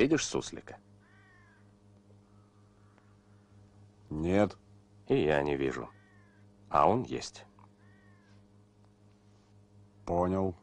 Видишь суслика? Нет. И я не вижу. А он есть. Понял.